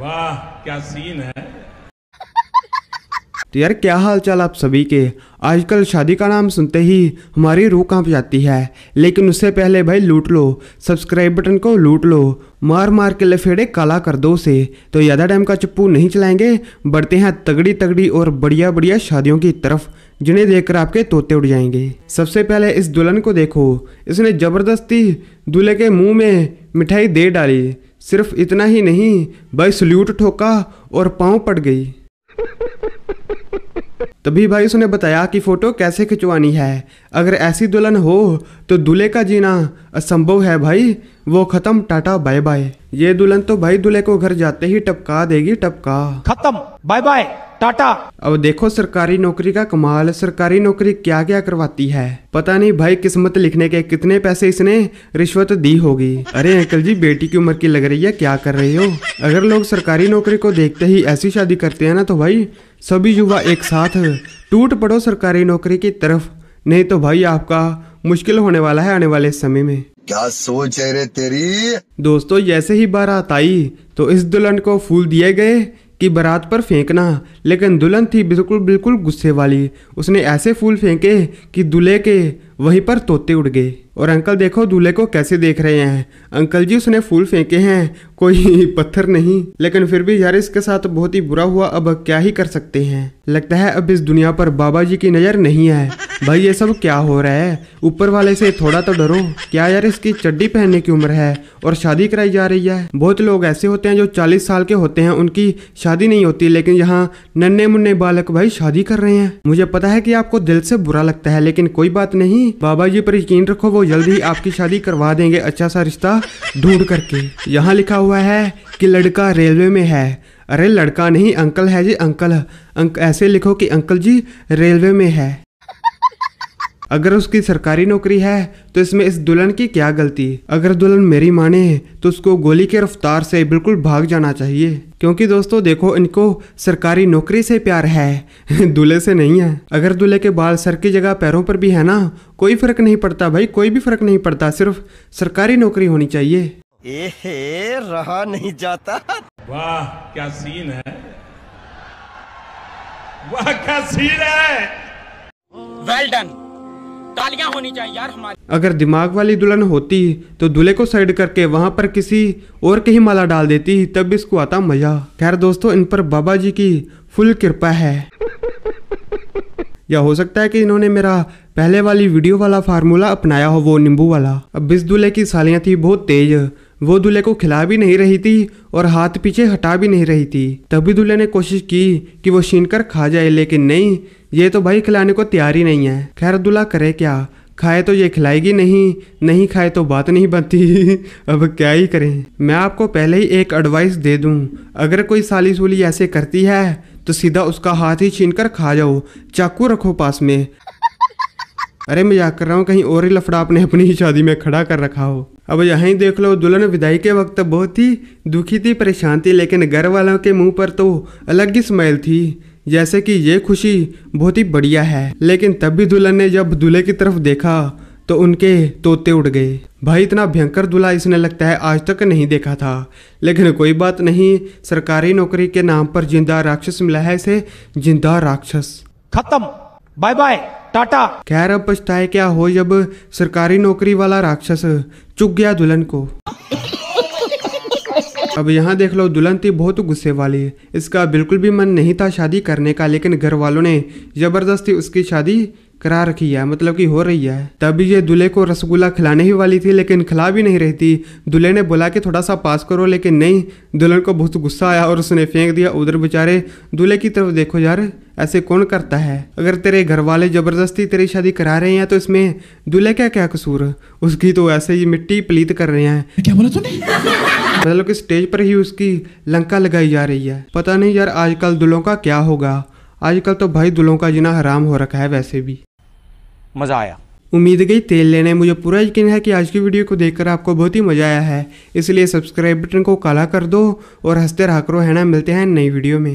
वाह क्या सीन है तो यार क्या हाल चाल आप सभी के आजकल शादी का नाम सुनते ही हमारी रूह कांप जाती है लेकिन उससे पहले भाई लूट लो सब्सक्राइब बटन को लूट लो मार मार के लफेड़े काला कर दो से तो ज़्यादा टाइम का चप्पू नहीं चलाएंगे बढ़ते हैं तगड़ी तगड़ी और बढ़िया बढ़िया शादियों की तरफ जिन्हें देखकर आपके तोते उड़ जाएंगे सबसे पहले इस दुल्हन को देखो इसने ज़बरदस्ती दूल्हे के मुँह में मिठाई दे डाली सिर्फ इतना ही नहीं भाई सल्यूट ठोका और पाँव पड़ गई तभी भाई उसने बताया कि फ़ोटो कैसे खिंचवानी है अगर ऐसी दुल्हन हो तो दूल्हे का जीना असंभव है भाई वो खत्म टाटा बाय बाय ये दुल्हन तो भाई दूल्हे को घर जाते ही टपका देगी टपका खत्म बाय बाय टाटा अब देखो सरकारी नौकरी का कमाल सरकारी नौकरी क्या क्या करवाती है पता नहीं भाई किस्मत लिखने के कितने पैसे इसने रिश्वत दी होगी अरे अंकल जी बेटी की उम्र की लग रही है क्या कर रहे हो अगर लोग सरकारी नौकरी को देखते ही ऐसी शादी करते हैं ना तो भाई सभी युवा एक साथ टूट पड़ो सरकारी नौकरी की तरफ नहीं तो भाई आपका मुश्किल होने वाला है आने वाले समय में क्या सोच है रे तेरी दोस्तों जैसे ही बारात आई तो इस दुल्हन को फूल दिए गए कि बारात पर फेंकना लेकिन दुल्हन थी बिल्कुल बिल्कुल गुस्से वाली उसने ऐसे फूल फेंके कि दूल्हे के वहीं पर तोते उड़ गए और अंकल देखो दूल्हे को कैसे देख रहे हैं अंकल जी उसने फूल फेंके हैं कोई पत्थर नहीं लेकिन फिर भी यार इसके साथ बहुत ही बुरा हुआ अब क्या ही कर सकते हैं लगता है अब इस दुनिया पर बाबा जी की नज़र नहीं है भाई ये सब क्या हो रहा है ऊपर वाले से थोड़ा तो डरो क्या यार इसकी चड्डी पहनने की उम्र है और शादी कराई जा रही है बहुत लोग ऐसे होते हैं जो चालीस साल के होते हैं उनकी शादी नहीं होती लेकिन यहाँ नन्हे मुन्ने बालक भाई शादी कर रहे हैं मुझे पता है की आपको दिल से बुरा लगता है लेकिन कोई बात नहीं बाबा जी पर यकीन रखो वो जल्दी ही आपकी शादी करवा देंगे अच्छा सा रिश्ता ढूंढ करके यहाँ लिखा हुआ है कि लड़का रेलवे में है अरे लड़का नहीं अंकल है जी अंकल अंक ऐसे लिखो कि अंकल जी रेलवे में है अगर उसकी सरकारी नौकरी है तो इसमें इस दुल्हन की क्या गलती अगर दुल्हन मेरी माने तो उसको गोली के रफ्तार से बिल्कुल भाग जाना चाहिए क्योंकि दोस्तों देखो इनको सरकारी नौकरी से प्यार है दूल्हे से नहीं है अगर दूल्हे के बाल सर की जगह पैरों पर भी है ना कोई फर्क नहीं पड़ता भाई कोई भी फर्क नहीं पड़ता सिर्फ सरकारी नौकरी होनी चाहिए एहे, रहा नहीं जाता वाह क्या सीन है वाह क्या सीन है वेल well डन तालियां होनी चाहिए यार हमारी अगर दिमाग वाली दुल्हन होती तो दूल्हे को साइड करके वहाँ पर किसी और कहीं माला डाल देती तब इसको आता मजा खैर दोस्तों इन पर बाबा जी की फुल कृपा है या हो सकता है कि इन्होंने मेरा पहले वाली वीडियो वाला फार्मूला अपनाया हो वो नींबू वाला अब इस दूल्हे की सालियाँ थी बहुत तेज वो दूल्हे को खिला भी नहीं रही थी और हाथ पीछे हटा भी नहीं रही थी तभी दूल्हे ने कोशिश की कि वो छीन कर खा जाए लेकिन नहीं ये तो भाई खिलाने को तैयार ही नहीं है खैर दुला करे क्या खाए तो ये खिलाएगी नहीं नहीं खाए तो बात नहीं बनती अब क्या ही करें मैं आपको पहले ही एक एडवाइस दे दूं अगर कोई साली सूली ऐसे करती है तो सीधा उसका हाथ ही छीन कर खा जाओ चाकू रखो पास में अरे मजाक कर रहा हूँ कहीं और ही लफड़ा आपने अपनी ही शादी में खड़ा कर रखा हो अब यहीं देख लो दुल्हन विदाई के वक्त बहुत ही दुखी थी परेशान थी लेकिन घर वालों के मुंह पर तो अलग ही स्माइल थी जैसे कि ये खुशी बहुत ही बढ़िया है लेकिन तब भी दुल्हन ने जब दूल्हे की तरफ देखा तो उनके तोते उड़ गए भाई इतना भयंकर दूल्हा इसने लगता है आज तक नहीं देखा था लेकिन कोई बात नहीं सरकारी नौकरी के नाम पर जिंदा राक्षस मिला है इसे जिंदा राक्षस खत्म बाय बाय टाटा खैर अब पछताए क्या हो जब सरकारी नौकरी वाला राक्षस चुग गया दुल्हन को अब यहाँ देख लो दुल्हन थी बहुत गुस्से वाली है इसका बिल्कुल भी मन नहीं था शादी करने का लेकिन घर वालों ने ज़बरदस्ती उसकी शादी करा रखी है मतलब कि हो रही है तभी ये दूल्हे को रसगुल्ला खिलाने ही वाली थी लेकिन खिला भी नहीं रही थी दूल्हे ने बोला कि थोड़ा सा पास करो लेकिन नहीं दुल्हन को बहुत गुस्सा आया और उसने फेंक दिया उधर बेचारे दूल्हे की तरफ देखो यार ऐसे कौन करता है अगर तेरे घर वाले ज़बरदस्ती तेरी शादी करा रहे हैं तो इसमें दूल्हे का क्या, क्या कसूर उसकी तो ऐसे ही मिट्टी पलीत कर रहे हैं क्या बोला तूने मतलब कि स्टेज पर ही उसकी लंका लगाई जा रही है पता नहीं यार आजकल दुलों का क्या होगा आजकल तो भाई दुलों का जिना हराम हो रखा है वैसे भी मज़ा आया उम्मीद गई तेल लेने मुझे पूरा यकीन है कि आज की वीडियो को देखकर आपको बहुत ही मज़ा आया है इसलिए सब्सक्राइब बटन को काला कर दो और हंसते रहा करो है ना मिलते हैं नई वीडियो में